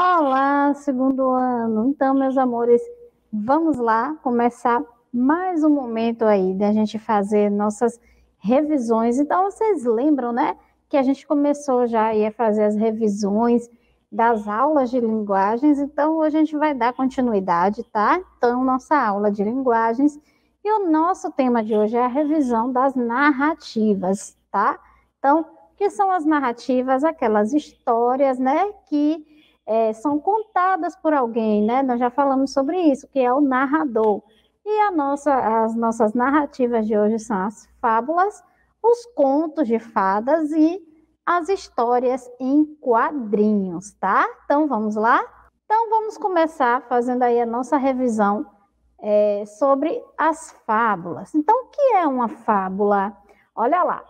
Olá, segundo ano. Então, meus amores, vamos lá começar mais um momento aí da gente fazer nossas revisões. Então, vocês lembram, né, que a gente começou já a fazer as revisões das aulas de linguagens. Então, hoje a gente vai dar continuidade, tá? Então, nossa aula de linguagens. E o nosso tema de hoje é a revisão das narrativas, tá? Então, que são as narrativas, aquelas histórias, né, que é, são contadas por alguém, né? Nós já falamos sobre isso, que é o narrador. E nossa, as nossas narrativas de hoje são as fábulas, os contos de fadas e as histórias em quadrinhos, tá? Então vamos lá? Então vamos começar fazendo aí a nossa revisão é, sobre as fábulas. Então, o que é uma fábula? Olha lá,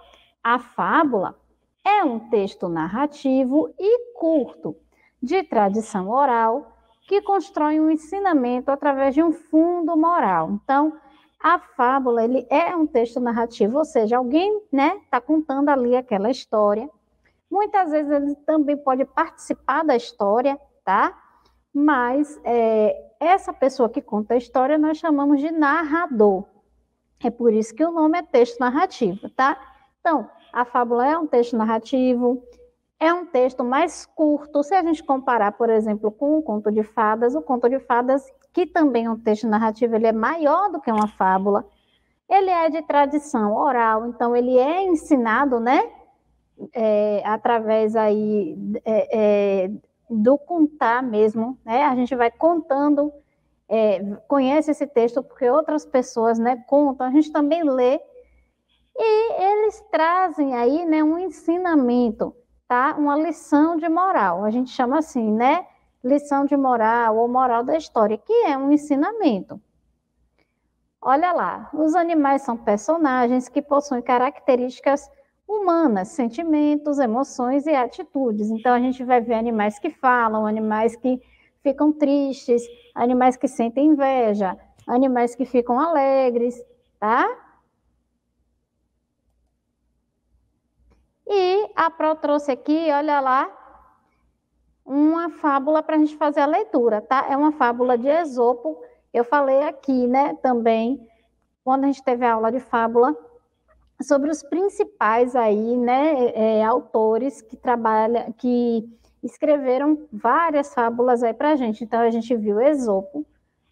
a fábula é um texto narrativo e curto de tradição oral, que constrói um ensinamento através de um fundo moral. Então, a fábula ele é um texto narrativo, ou seja, alguém né está contando ali aquela história. Muitas vezes ele também pode participar da história, tá? Mas é, essa pessoa que conta a história nós chamamos de narrador. É por isso que o nome é texto narrativo, tá? Então, a fábula é um texto narrativo, é um texto mais curto, se a gente comparar, por exemplo, com o Conto de Fadas, o Conto de Fadas, que também é um texto narrativo, ele é maior do que uma fábula, ele é de tradição oral, então ele é ensinado, né, é, através aí é, é, do contar mesmo, né, a gente vai contando, é, conhece esse texto porque outras pessoas, né, contam, a gente também lê, e eles trazem aí, né, um ensinamento, tá? Uma lição de moral. A gente chama assim, né? Lição de moral ou moral da história, que é um ensinamento. Olha lá, os animais são personagens que possuem características humanas, sentimentos, emoções e atitudes. Então a gente vai ver animais que falam, animais que ficam tristes, animais que sentem inveja, animais que ficam alegres, tá? E a Pro trouxe aqui, olha lá, uma fábula para a gente fazer a leitura, tá? É uma fábula de Esopo. Eu falei aqui, né, também, quando a gente teve a aula de fábula, sobre os principais aí, né, é, é autores que trabalham, que escreveram várias fábulas aí para a gente. Então, a gente viu Esopo,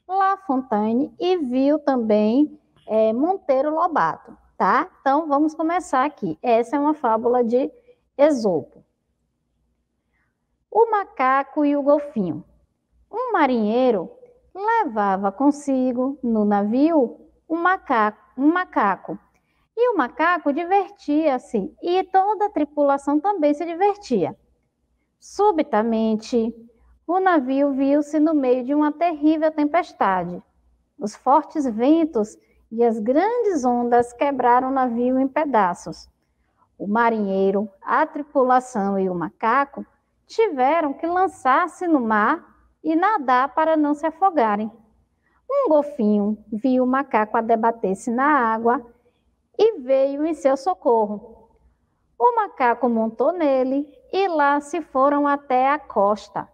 La Fontaine e viu também é, Monteiro Lobato tá? Então vamos começar aqui. Essa é uma fábula de Esopo. O macaco e o golfinho. Um marinheiro levava consigo no navio um macaco, um macaco. E o macaco divertia-se e toda a tripulação também se divertia. Subitamente, o navio viu-se no meio de uma terrível tempestade. Os fortes ventos e as grandes ondas quebraram o navio em pedaços. O marinheiro, a tripulação e o macaco tiveram que lançar-se no mar e nadar para não se afogarem. Um golfinho viu o macaco a debater-se na água e veio em seu socorro. O macaco montou nele e lá se foram até a costa.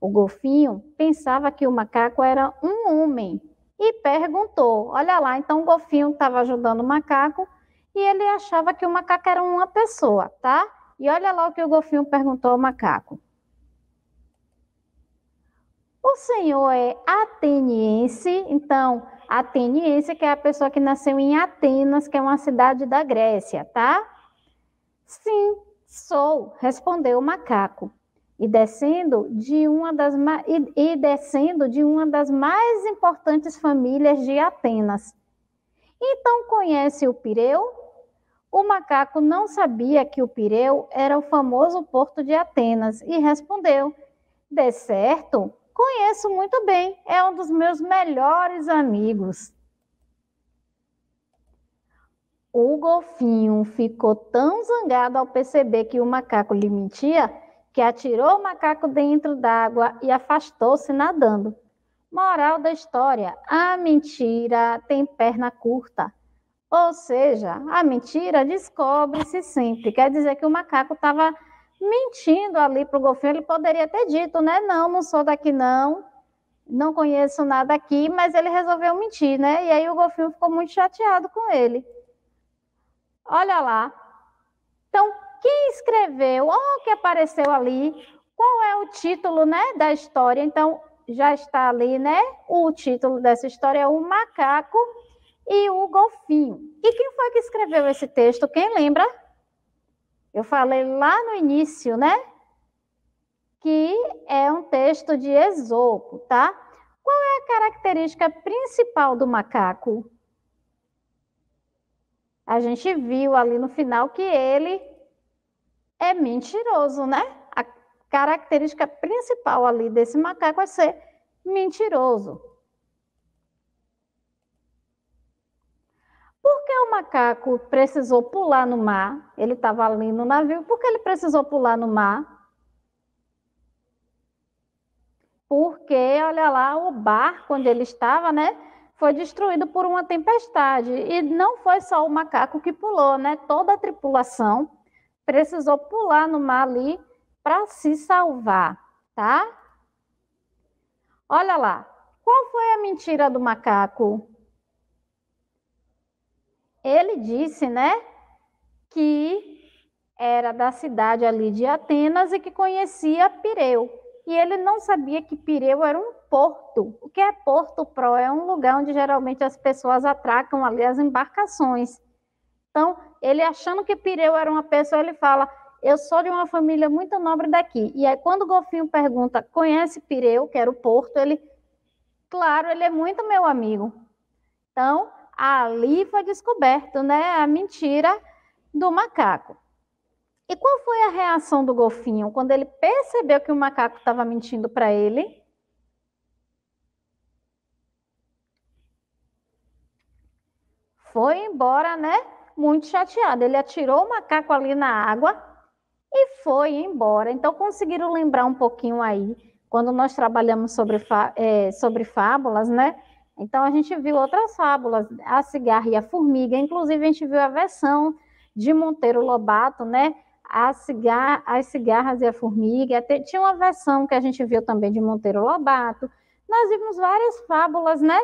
O golfinho pensava que o macaco era um homem e perguntou. Olha lá, então o golfinho estava ajudando o macaco e ele achava que o macaco era uma pessoa, tá? E olha lá o que o golfinho perguntou ao macaco. O senhor é ateniense, então, ateniense que é a pessoa que nasceu em Atenas, que é uma cidade da Grécia, tá? Sim, sou, respondeu o macaco e descendo de uma das e descendo de uma das mais importantes famílias de Atenas. Então conhece o Pireu? O macaco não sabia que o Pireu era o famoso porto de Atenas e respondeu: "De certo, conheço muito bem, é um dos meus melhores amigos." O golfinho ficou tão zangado ao perceber que o macaco lhe mentia que atirou o macaco dentro d'água e afastou-se nadando. Moral da história: a mentira tem perna curta. Ou seja, a mentira descobre-se sempre. Quer dizer que o macaco estava mentindo ali para o golfinho. Ele poderia ter dito, né? Não, não sou daqui, não. Não conheço nada aqui, mas ele resolveu mentir, né? E aí o golfinho ficou muito chateado com ele. Olha lá. Então, quem escreveu, O que apareceu ali, qual é o título né, da história. Então, já está ali, né? O título dessa história é O Macaco e o Golfinho. E quem foi que escreveu esse texto? Quem lembra? Eu falei lá no início, né? Que é um texto de Esopo, tá? Qual é a característica principal do macaco? A gente viu ali no final que ele é mentiroso, né? A característica principal ali desse macaco é ser mentiroso. Por que o macaco precisou pular no mar? Ele estava ali no navio, por que ele precisou pular no mar? Porque, olha lá, o barco onde ele estava, né? foi destruído por uma tempestade. E não foi só o macaco que pulou, né? Toda a tripulação precisou pular no mar ali para se salvar, tá? Olha lá, qual foi a mentira do macaco? Ele disse, né, que era da cidade ali de Atenas e que conhecia Pireu. E ele não sabia que Pireu era um porto. O que é porto pro? É um lugar onde geralmente as pessoas atracam ali as embarcações. Então, ele achando que Pireu era uma pessoa, ele fala: Eu sou de uma família muito nobre daqui. E aí, quando o Golfinho pergunta: Conhece Pireu, que era o Porto? Ele, claro, ele é muito meu amigo. Então, ali foi descoberto né, a mentira do macaco. E qual foi a reação do golfinho quando ele percebeu que o macaco estava mentindo para ele? Foi embora, né? muito chateado. Ele atirou o macaco ali na água e foi embora. Então, conseguiram lembrar um pouquinho aí, quando nós trabalhamos sobre, é, sobre fábulas, né? Então, a gente viu outras fábulas, a cigarra e a formiga. Inclusive, a gente viu a versão de Monteiro Lobato, né? A cigar as cigarras e a formiga. Tinha uma versão que a gente viu também de Monteiro Lobato. Nós vimos várias fábulas, né?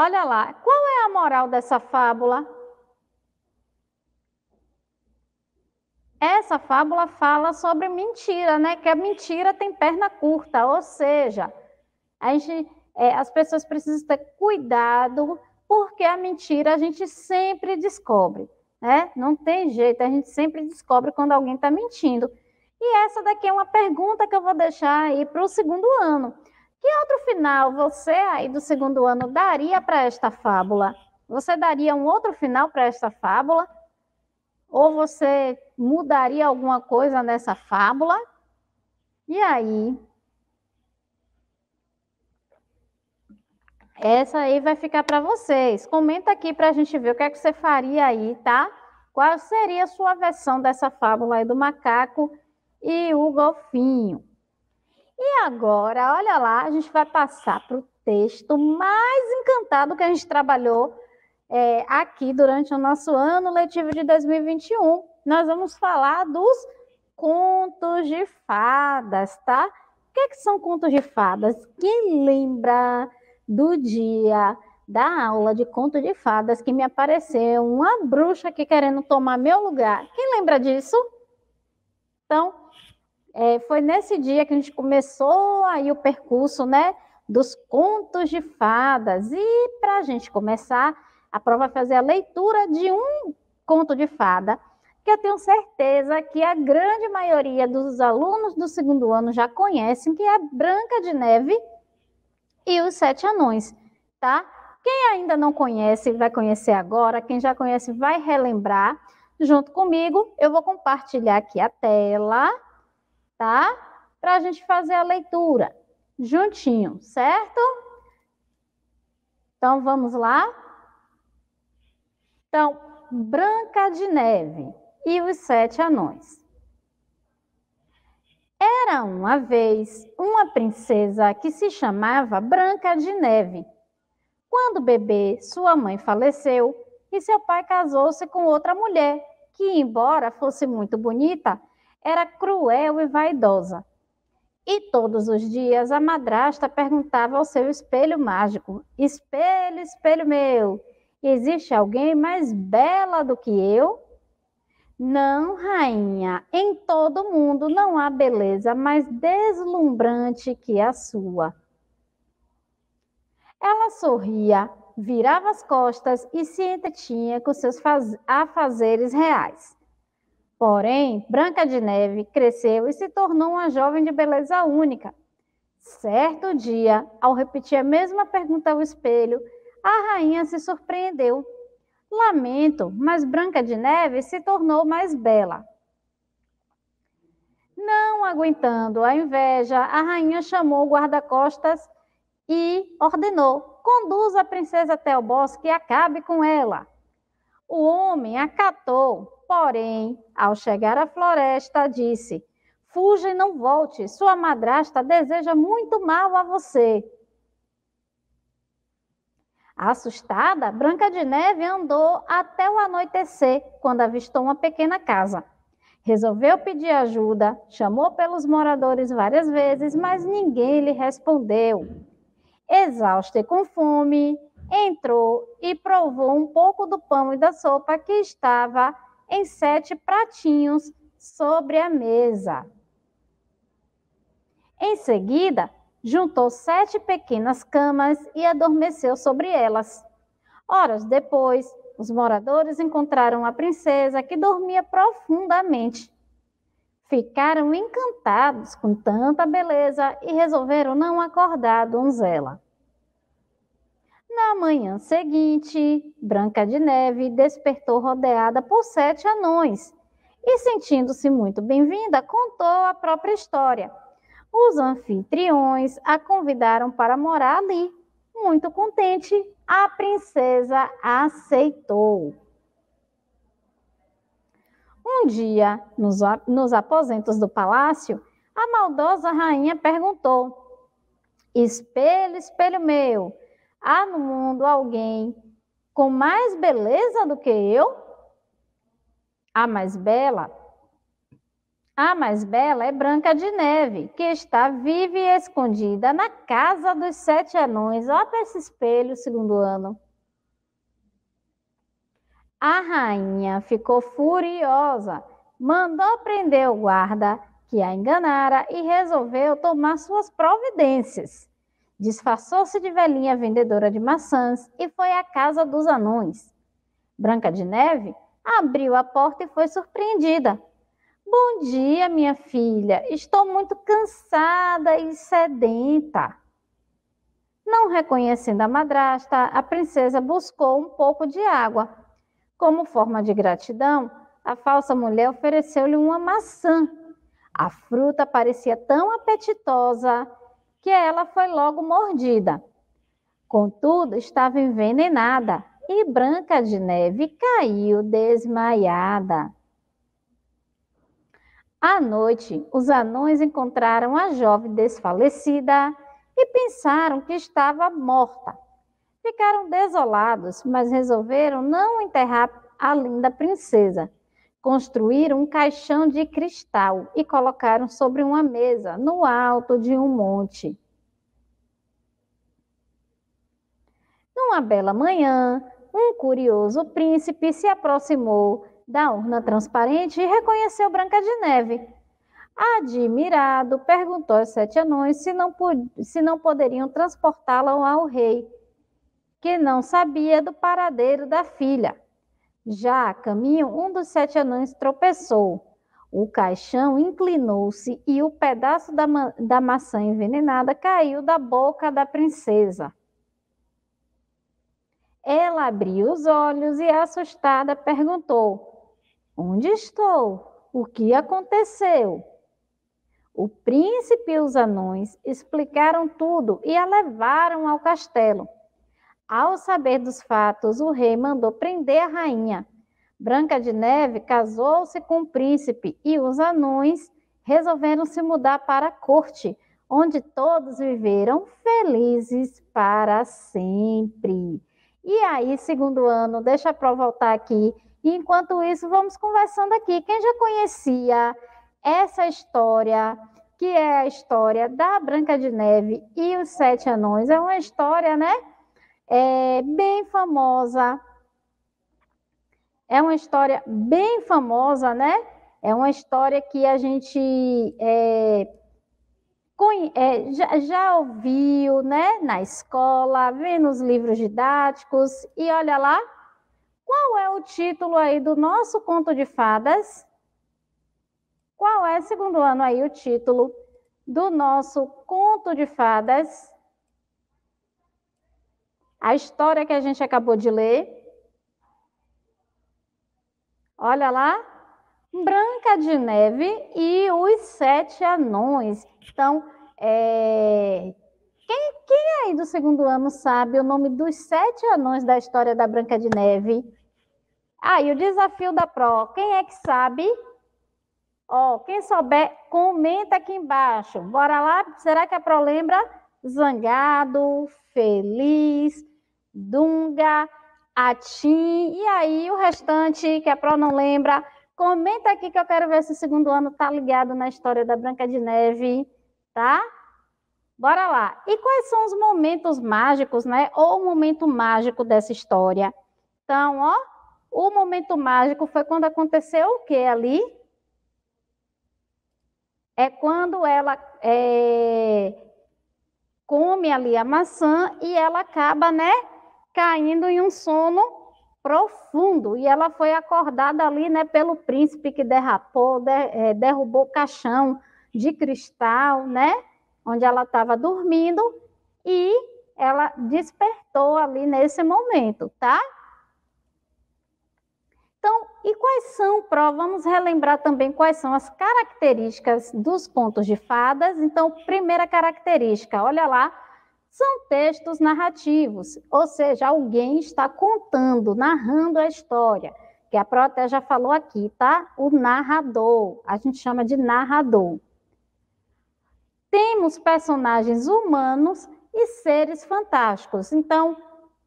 Olha lá, qual é a moral dessa fábula? Essa fábula fala sobre mentira, né? Que a mentira tem perna curta, ou seja, a gente, é, as pessoas precisam ter cuidado, porque a mentira a gente sempre descobre, né? Não tem jeito, a gente sempre descobre quando alguém está mentindo. E essa daqui é uma pergunta que eu vou deixar aí para o segundo ano. Que outro final você aí do segundo ano daria para esta fábula? Você daria um outro final para esta fábula? Ou você mudaria alguma coisa nessa fábula? E aí? Essa aí vai ficar para vocês. Comenta aqui para a gente ver o que é que você faria aí, tá? Qual seria a sua versão dessa fábula aí do macaco e o golfinho? E agora, olha lá, a gente vai passar para o texto mais encantado que a gente trabalhou é, aqui durante o nosso ano letivo de 2021. Nós vamos falar dos contos de fadas, tá? O que, é que são contos de fadas? Quem lembra do dia da aula de conto de fadas que me apareceu uma bruxa aqui querendo tomar meu lugar? Quem lembra disso? Então, é, foi nesse dia que a gente começou aí o percurso, né, dos contos de fadas. E para a gente começar, a prova vai é fazer a leitura de um conto de fada, que eu tenho certeza que a grande maioria dos alunos do segundo ano já conhecem, que é Branca de Neve e os Sete Anões, tá? Quem ainda não conhece, vai conhecer agora. Quem já conhece, vai relembrar. Junto comigo, eu vou compartilhar aqui a tela tá? Para a gente fazer a leitura juntinho, certo? Então vamos lá. Então, Branca de Neve e os Sete Anões. Era uma vez uma princesa que se chamava Branca de Neve. Quando bebê, sua mãe faleceu e seu pai casou-se com outra mulher, que, embora fosse muito bonita, era cruel e vaidosa. E todos os dias a madrasta perguntava ao seu espelho mágico: Espelho, espelho meu, existe alguém mais bela do que eu? Não, rainha, em todo mundo não há beleza mais deslumbrante que a sua. Ela sorria, virava as costas e se entretinha com seus afazeres reais. Porém, Branca de Neve cresceu e se tornou uma jovem de beleza única. Certo dia, ao repetir a mesma pergunta ao espelho, a rainha se surpreendeu. Lamento, mas Branca de Neve se tornou mais bela. Não aguentando a inveja, a rainha chamou o guarda-costas e ordenou: conduza a princesa até o bosque e acabe com ela. O homem acatou, Porém, ao chegar à floresta, disse: Fuja e não volte, sua madrasta deseja muito mal a você. Assustada, Branca de Neve andou até o anoitecer, quando avistou uma pequena casa. Resolveu pedir ajuda, chamou pelos moradores várias vezes, mas ninguém lhe respondeu. Exausta e com fome, entrou e provou um pouco do pão e da sopa que estava em sete pratinhos sobre a mesa. Em seguida, juntou sete pequenas camas e adormeceu sobre elas. Horas depois, os moradores encontraram a princesa que dormia profundamente. Ficaram encantados com tanta beleza e resolveram não acordar a donzela. Na manhã seguinte, Branca de Neve despertou rodeada por sete anões e, sentindo-se muito bem-vinda, contou a própria história. Os anfitriões a convidaram para morar ali. Muito contente, a princesa aceitou. Um dia, nos, aposentos do palácio, a maldosa rainha perguntou: Espelho, espelho meu, há no mundo alguém com mais beleza do que eu? A mais bela? A mais bela é Branca de Neve, que está viva e escondida na casa dos sete anões, Olha para esse espelho, segundo ano. A rainha ficou furiosa, mandou prender o guarda que a enganara e resolveu tomar suas providências. Disfarçou-se de velhinha vendedora de maçãs e foi à casa dos anões. Branca de Neve abriu a porta e foi surpreendida. Bom dia, minha filha. Estou muito cansada e sedenta. Não reconhecendo a madrasta, a princesa buscou um pouco de água. Como forma de gratidão, a falsa mulher ofereceu-lhe uma maçã. A fruta parecia tão apetitosa que ela foi logo mordida. Contudo, estava envenenada e Branca de Neve caiu desmaiada. À noite, os anões encontraram a jovem desfalecida e pensaram que estava morta. Ficaram desolados, mas resolveram não enterrar a linda princesa, Construíram um caixão de cristal e colocaram sobre uma mesa, no alto de um monte. Numa bela manhã, um curioso príncipe se aproximou da urna transparente e reconheceu Branca de Neve. Admirado, perguntou aos sete anões se não, se não poderiam transportá-la ao rei, que não sabia do paradeiro da filha. Já a caminho, um dos sete anões tropeçou. O caixão inclinou-se e o pedaço da, ma da maçã envenenada caiu da boca da princesa. Ela abriu os olhos e, assustada, perguntou: Onde estou? O que aconteceu? O príncipe e os anões explicaram tudo e a levaram ao castelo. Ao saber dos fatos, o rei mandou prender a rainha. Branca de Neve casou-se com o príncipe e os anões resolveram se mudar para a corte, onde todos viveram felizes para sempre. E aí, segundo ano, deixa para voltar aqui. E enquanto isso, vamos conversando aqui. Quem já conhecia essa história, que é a história da Branca de Neve e os Sete Anões, é uma história, né? é bem famosa. É uma história bem famosa, né? É uma história que a gente é, é, já, já ouviu, né? Na escola, vê nos livros didáticos. E olha lá, qual é o título aí do nosso conto de fadas? Qual é, segundo ano aí, o título do nosso conto de fadas? A história que a gente acabou de ler. Olha lá. Branca de Neve e os Sete Anões. Então, é... quem, quem aí do segundo ano sabe o nome dos sete anões da história da Branca de Neve? Ah, e o desafio da Pro. Quem é que sabe? Ó, oh, quem souber, comenta aqui embaixo. Bora lá? Será que a Pro lembra? Zangado, feliz, Dunga, Atim, e aí o restante, que a Pro não lembra, comenta aqui que eu quero ver se o segundo ano tá ligado na história da Branca de Neve, tá? Bora lá. E quais são os momentos mágicos, né? Ou o momento mágico dessa história? Então, ó, o momento mágico foi quando aconteceu o que ali? É quando ela é, come ali a maçã e ela acaba, né, caindo em um sono profundo. E ela foi acordada ali, né, pelo príncipe que derrapou, é, derrubou o caixão de cristal, né, onde ela estava dormindo, e ela despertou ali nesse momento, tá? Então, e quais são, Pro? Vamos relembrar também quais são as características dos contos de fadas. Então, primeira característica, olha lá, são textos narrativos, ou seja, alguém está contando, narrando a história, que a Proté já falou aqui, tá? O narrador, a gente chama de narrador. Temos personagens humanos e seres fantásticos. Então,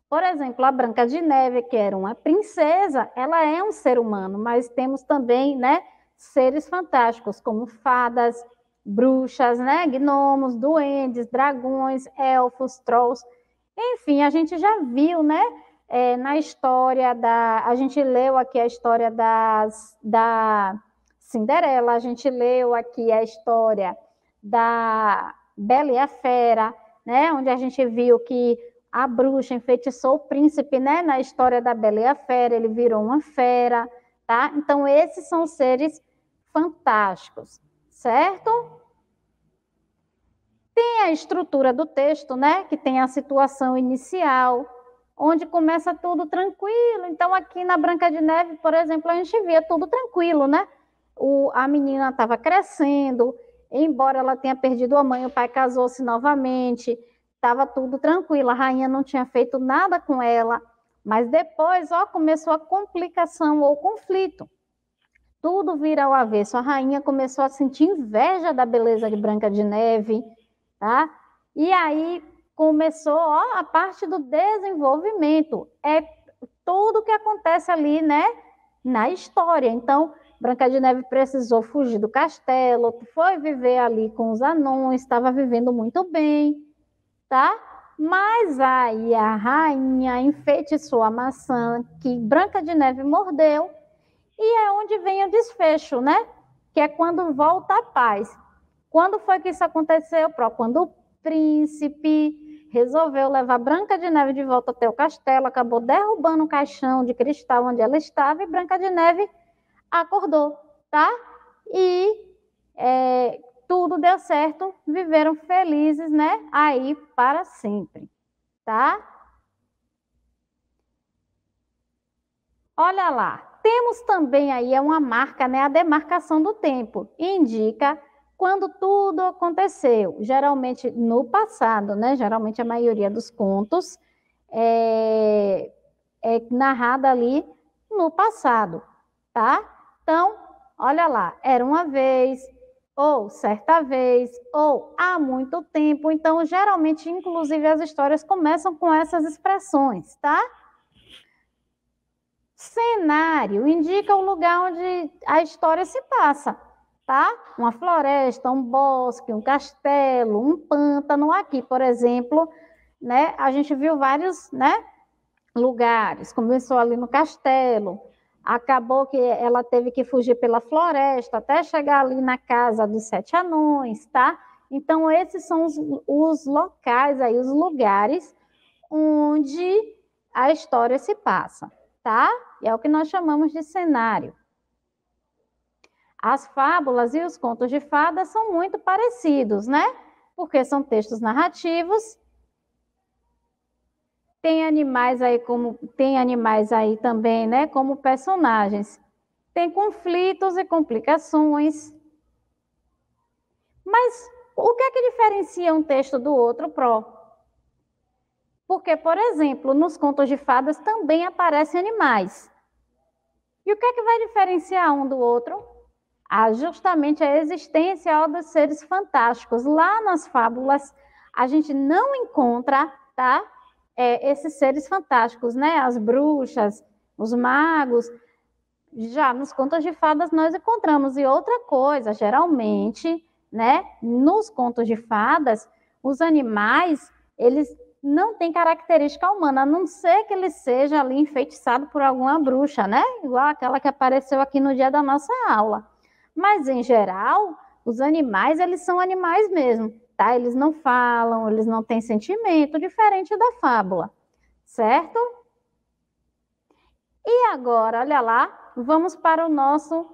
por exemplo, a Branca de Neve, que era uma princesa, ela é um ser humano, mas temos também, né, seres fantásticos como fadas, bruxas, né? Gnomos, duendes, dragões, elfos, trolls. Enfim, a gente já viu, né? É, na história da. A gente leu aqui a história das, da Cinderela, a gente leu aqui a história da Bela e a Fera, né? Onde a gente viu que a bruxa enfeitiçou o príncipe, né? Na história da Bela e a Fera, ele virou uma fera, tá? Então, esses são seres fantásticos. Certo? Tem a estrutura do texto, né? Que tem a situação inicial, onde começa tudo tranquilo. Então, aqui na Branca de Neve, por exemplo, a gente via tudo tranquilo, né? O, a menina estava crescendo, embora ela tenha perdido a mãe, o pai casou-se novamente, estava tudo tranquilo, a rainha não tinha feito nada com ela. Mas depois, ó, começou a complicação ou conflito tudo vira ao avesso. A rainha começou a sentir inveja da beleza de Branca de Neve, tá? E aí começou ó, a parte do desenvolvimento. É tudo o que acontece ali, né? Na história. Então, Branca de Neve precisou fugir do castelo, foi viver ali com os anões, estava vivendo muito bem, tá? Mas aí a rainha enfeitiçou a maçã que Branca de Neve mordeu e é onde vem o desfecho, né? Que é quando volta a paz. Quando foi que isso aconteceu, Pro? Quando o príncipe resolveu levar Branca de Neve de volta até o castelo, acabou derrubando o caixão de cristal onde ela estava e Branca de Neve acordou, tá? E é, tudo deu certo, viveram felizes, né? Aí para sempre, tá? Olha lá, temos também aí é uma marca, né, a demarcação do tempo. Indica quando tudo aconteceu, geralmente no passado, né? Geralmente a maioria dos contos é, é narrada ali no passado, tá? Então, olha lá, era uma vez, ou certa vez, ou há muito tempo. Então, geralmente, inclusive, as histórias começam com essas expressões, tá? Cenário indica o lugar onde a história se passa, tá? Uma floresta, um bosque, um castelo, um pântano. Aqui, por exemplo, né? A gente viu vários, né? Lugares. Começou ali no castelo, acabou que ela teve que fugir pela floresta até chegar ali na casa dos sete anões, tá? Então, esses são os, os, locais aí, os lugares onde a história se passa, tá? e é o que nós chamamos de cenário. As fábulas e os contos de fadas são muito parecidos, né? Porque são textos narrativos. Tem animais aí como tem animais aí também, né, como personagens. Tem conflitos e complicações. Mas o que é que diferencia um texto do outro, pró? Porque, por exemplo, nos contos de fadas também aparecem animais. E o que é que vai diferenciar um do outro? Ah, justamente a existência dos seres fantásticos. Lá nas fábulas, a gente não encontra tá, é, esses seres fantásticos, né? As bruxas, os magos. Já nos contos de fadas nós encontramos. E outra coisa, geralmente, né? Nos contos de fadas, os animais, eles não tem característica humana, a não ser que ele seja ali enfeitiçado por alguma bruxa, né? Igual aquela que apareceu aqui no dia da nossa aula. Mas em geral, os animais, eles são animais mesmo, tá? Eles não falam, eles não têm sentimento, diferente da fábula, certo? E agora, olha lá, vamos para o nosso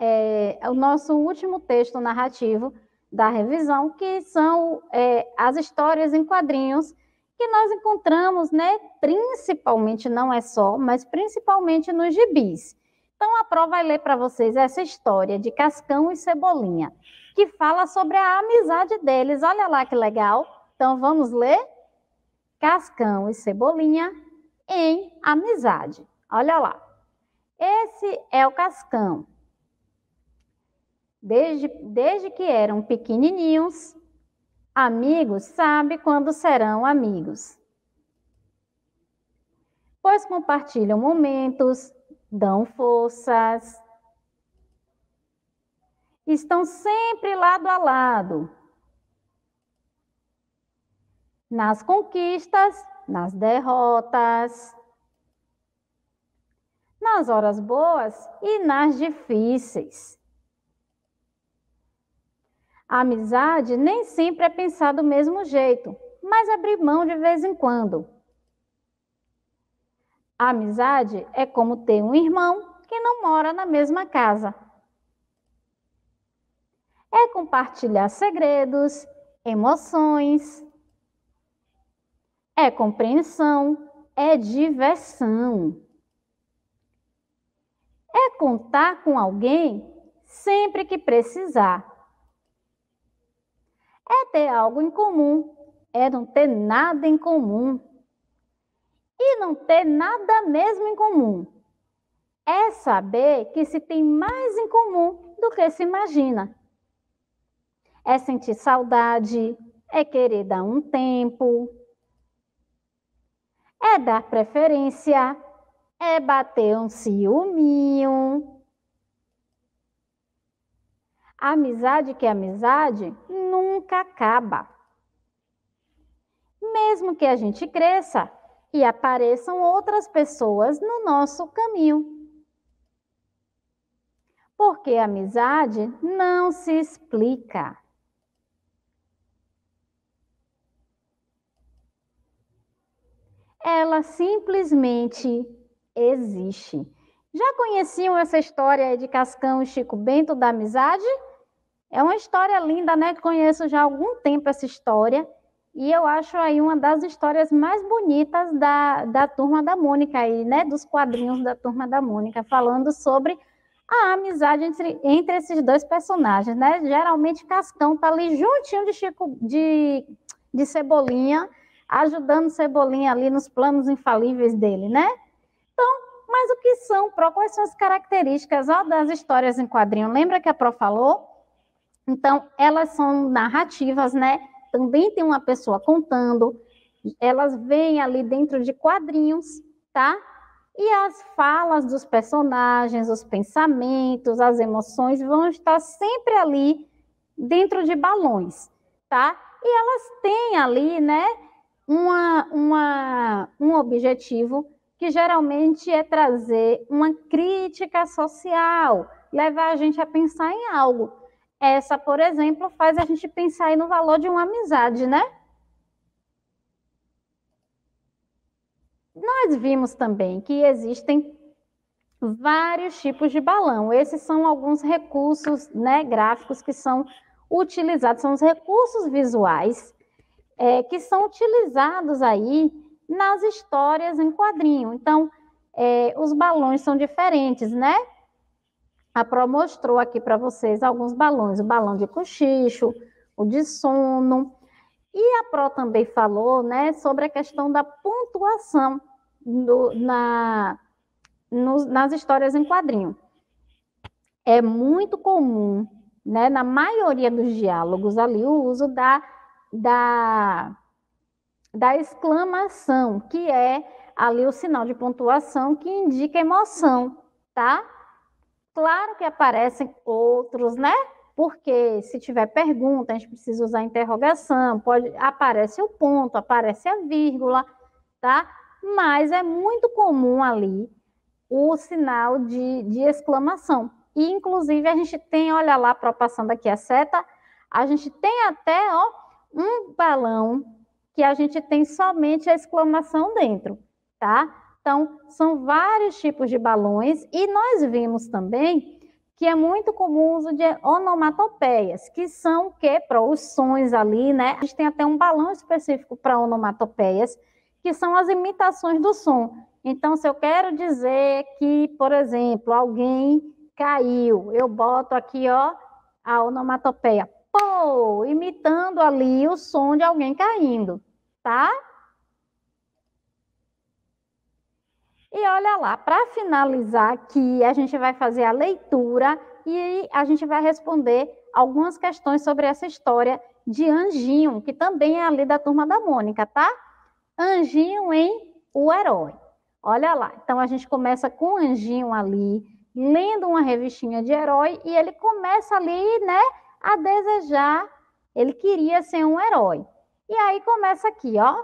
é, o nosso último texto narrativo, da revisão, que são é, as histórias em quadrinhos que nós encontramos, né, principalmente, não é só, mas principalmente nos gibis. Então, a Pro vai ler para vocês essa história de Cascão e Cebolinha, que fala sobre a amizade deles. Olha lá que legal. Então, vamos ler? Cascão e Cebolinha em Amizade. Olha lá. Esse é o Cascão, desde, desde que eram pequenininhos, amigos sabe quando serão amigos. Pois compartilham momentos, dão forças, estão sempre lado a lado. Nas conquistas, nas derrotas, nas horas boas e nas difíceis. A amizade nem sempre é pensar do mesmo jeito, mas abrir mão de vez em quando. A amizade é como ter um irmão que não mora na mesma casa. É compartilhar segredos, emoções, é compreensão, é diversão. É contar com alguém sempre que precisar é ter algo em comum, é não ter nada em comum. E não ter nada mesmo em comum é saber que se tem mais em comum do que se imagina. É sentir saudade, é querer dar um tempo, é dar preferência, é bater um ciúminho. Amizade que é amizade nunca acaba. Mesmo que a gente cresça e apareçam outras pessoas no nosso caminho. Porque a amizade não se explica. Ela simplesmente existe. Já conheciam essa história de Cascão e Chico Bento da amizade? É uma história linda, né? Conheço já há algum tempo essa história. E eu acho aí uma das histórias mais bonitas da, da turma da Mônica aí, né? Dos quadrinhos da turma da Mônica, falando sobre a amizade entre, entre esses dois personagens, né? Geralmente Cascão tá ali juntinho de Chico de, de Cebolinha, ajudando Cebolinha ali nos planos infalíveis dele, né? Então, mas o que são, Pro? Quais são as características ó, das histórias em quadrinho? Lembra que a Pro falou? Então, elas são narrativas, né? Também tem uma pessoa contando, elas vêm ali dentro de quadrinhos, tá? E as falas dos personagens, os pensamentos, as emoções vão estar sempre ali dentro de balões, tá? E elas têm ali, né, uma, uma, um objetivo que geralmente é trazer uma crítica social, levar a gente a pensar em algo. Essa, por exemplo, faz a gente pensar aí no valor de uma amizade, né? Nós vimos também que existem vários tipos de balão. Esses são alguns recursos né, gráficos que são utilizados, são os recursos visuais é, que são utilizados aí nas histórias em quadrinho. Então, é, os balões são diferentes, né? A Pro mostrou aqui para vocês alguns balões, o balão de cochicho, o de sono. E a Pro também falou né, sobre a questão da pontuação na, no, nas histórias em quadrinho. É muito comum, né, na maioria dos diálogos ali, o uso da, da, da exclamação, que é ali o sinal de pontuação que indica emoção, tá? Claro que aparecem outros, né? Porque se tiver pergunta, a gente precisa usar interrogação, pode aparece o ponto, aparece a vírgula, tá? Mas é muito comum ali o sinal de, de exclamação. E, inclusive, a gente tem, olha lá, propassando aqui a seta, a gente tem até ó, um balão que a gente tem somente a exclamação dentro, tá? Então, são vários tipos de balões e nós vimos também que é muito comum o uso de onomatopeias, que são o Para os sons ali, né? A gente tem até um balão específico para onomatopeias, que são as imitações do som. Então, se eu quero dizer que, por exemplo, alguém caiu, eu boto aqui, ó, a onomatopeia, pô, imitando ali o som de alguém caindo, tá? E olha lá, para finalizar aqui, a gente vai fazer a leitura e a gente vai responder algumas questões sobre essa história de Anjinho, que também é ali da turma da Mônica, tá? Anjinho em O Herói. Olha lá, então a gente começa com Anjinho ali, lendo uma revistinha de herói, e ele começa ali, né, a desejar, ele queria ser um herói. E aí começa aqui, ó.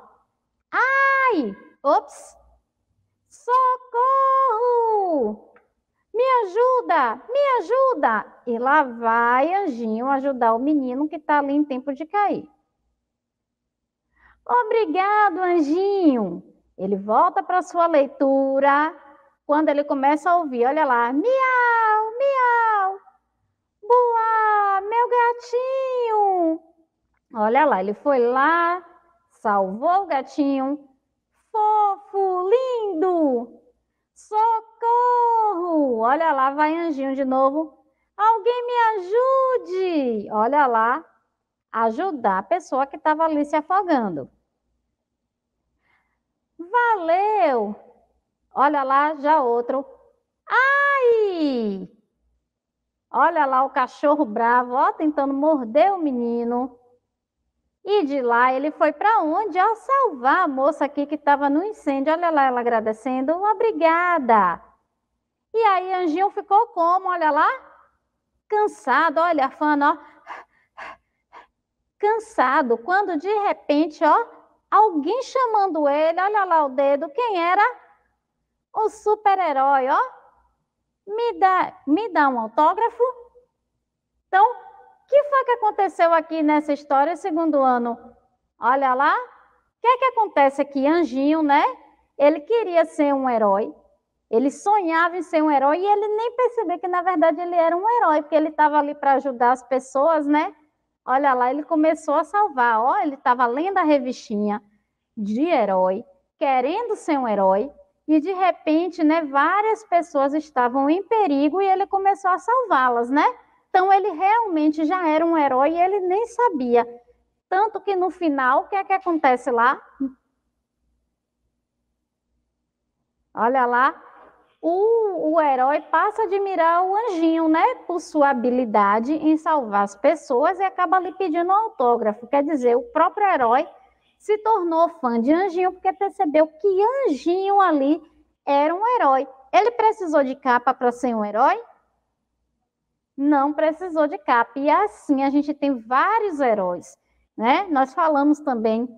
Ai! Ops! Socorro! Me ajuda! Me ajuda! E lá vai Anjinho ajudar o menino que está ali em tempo de cair. Obrigado, Anjinho! Ele volta para sua leitura quando ele começa a ouvir, olha lá, miau, miau, boa, meu gatinho. Olha lá, ele foi lá, salvou o gatinho, Socorro! Olha lá, vai anjinho de novo. Alguém me ajude! Olha lá, ajudar a pessoa que estava ali se afogando. Valeu! Olha lá, já outro. Ai! Olha lá o cachorro bravo, ó, tentando morder o menino. E de lá ele foi para onde? Ao salvar a moça aqui que estava no incêndio. Olha lá ela agradecendo, obrigada. E aí Anjinho ficou como? Olha lá, cansado, olha a fana, ó. Cansado, quando de repente, ó, alguém chamando ele, olha lá o dedo, quem era? O super-herói, ó. Me dá, me dá um autógrafo. Então, que foi que aconteceu aqui nessa história, segundo ano? Olha lá, o que é que acontece aqui? Anjinho, né? Ele queria ser um herói, ele sonhava em ser um herói e ele nem percebeu que, na verdade, ele era um herói, porque ele estava ali para ajudar as pessoas, né? Olha lá, ele começou a salvar. Ó, ele estava lendo a revistinha de herói, querendo ser um herói, e de repente, né, várias pessoas estavam em perigo e ele começou a salvá-las, né? Então ele realmente já era um herói e ele nem sabia. Tanto que no final, o que é que acontece lá? Olha lá, o, o, herói passa a admirar o anjinho, né? Por sua habilidade em salvar as pessoas e acaba lhe pedindo um autógrafo. Quer dizer, o próprio herói se tornou fã de anjinho porque percebeu que anjinho ali era um herói. Ele precisou de capa para ser um herói? não precisou de capa. E assim a gente tem vários heróis, né? Nós falamos também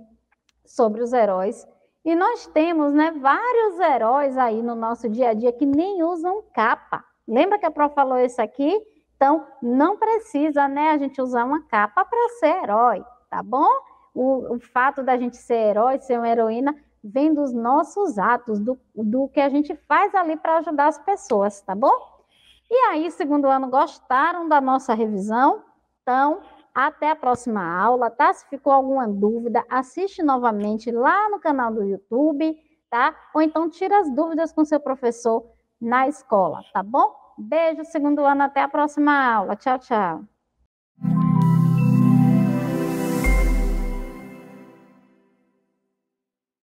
sobre os heróis e nós temos, né, vários heróis aí no nosso dia a dia que nem usam capa. Lembra que a Pro falou isso aqui? Então, não precisa, né, a gente usar uma capa para ser herói, tá bom? O, o, fato da gente ser herói, ser uma heroína, vem dos nossos atos, do, do que a gente faz ali para ajudar as pessoas, tá bom? E aí, segundo ano, gostaram da nossa revisão? Então, até a próxima aula, tá? Se ficou alguma dúvida, assiste novamente lá no canal do YouTube, tá? Ou então tira as dúvidas com seu professor na escola, tá bom? Beijo, segundo ano, até a próxima aula. Tchau, tchau.